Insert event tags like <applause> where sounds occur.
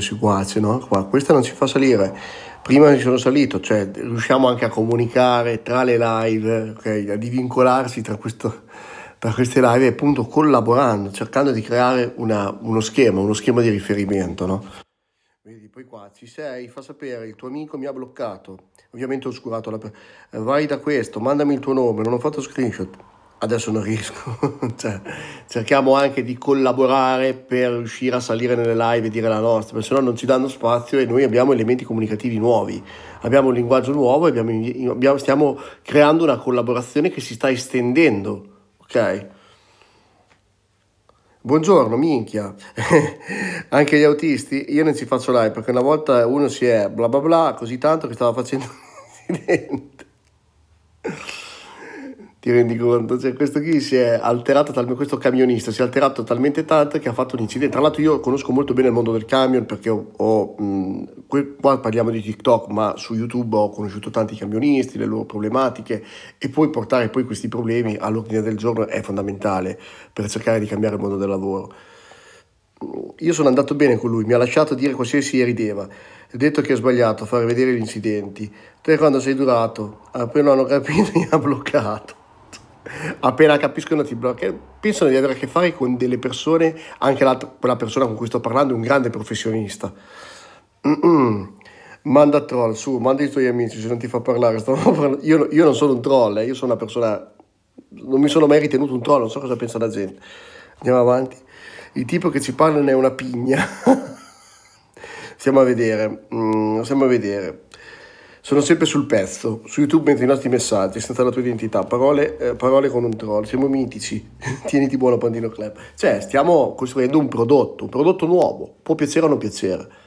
seguace, no? Qua, questa non ci fa salire. Prima ci sono salito, cioè riusciamo anche a comunicare tra le live, okay? a divincolarsi tra, questo, tra, queste live, appunto collaborando, cercando di creare una, uno schema, uno schema di riferimento, no? Vedi, poi qua ci sei, fa sapere, il tuo amico mi ha bloccato, ovviamente ho oscurato la... Vai da questo, mandami il tuo nome, non ho fatto screenshot adesso non riesco. <laughs> cioè, cerchiamo anche di collaborare per riuscire a salire nelle live e dire la nostra, perché se no non ci danno spazio e noi abbiamo elementi comunicativi nuovi, abbiamo un linguaggio nuovo e abbiamo, abbiamo, stiamo creando una collaborazione che si sta estendendo. Ok? Buongiorno, minchia. <laughs> anche gli autisti, io non ci faccio live perché una volta uno si è bla bla bla così tanto che stava facendo <laughs> un ti rendi conto? Cioè, questo qui si è alterato talmente, questo camionista si è alterato talmente tanto che ha fatto un incidente. Tra l'altro, io conosco molto bene il mondo del camion perché ho, ho mh, que- qua parliamo di TikTok, ma su YouTube ho conosciuto tanti camionisti, le loro problematiche e poi portare poi questi problemi all'ordine del giorno è fondamentale per cercare di cambiare il mondo del lavoro. Io sono andato bene con lui, mi ha lasciato dire qualsiasi rideva Ha detto che ha sbagliato a fare vedere gli incidenti. Te quando sei durato, appena hanno capito <laughs> mi ha bloccato appena capiscono ti bloccano, pensano di avere a che fare con delle persone, anche quella persona con cui sto parlando è un grande professionista. Mm-mm. Manda troll, su, manda i tuoi amici, se non ti fa parlare. <laughs> Parlando, io, io, non sono un troll, eh, io sono una persona... Non mi sono mai ritenuto un troll, non so cosa pensa la gente. Andiamo avanti. Il tipo che ci parla ne è una pigna. Stiamo <laughs> a vedere, mm, stiamo a vedere. Sono sempre sul pezzo, su YouTube mentre i nostri messaggi, senza la tua identità, parole, eh, parole con un troll, siamo mitici, <laughs> tieniti buono Pandino Club. Cioè, stiamo costruendo un prodotto, un prodotto nuovo, può piacere o non piacere.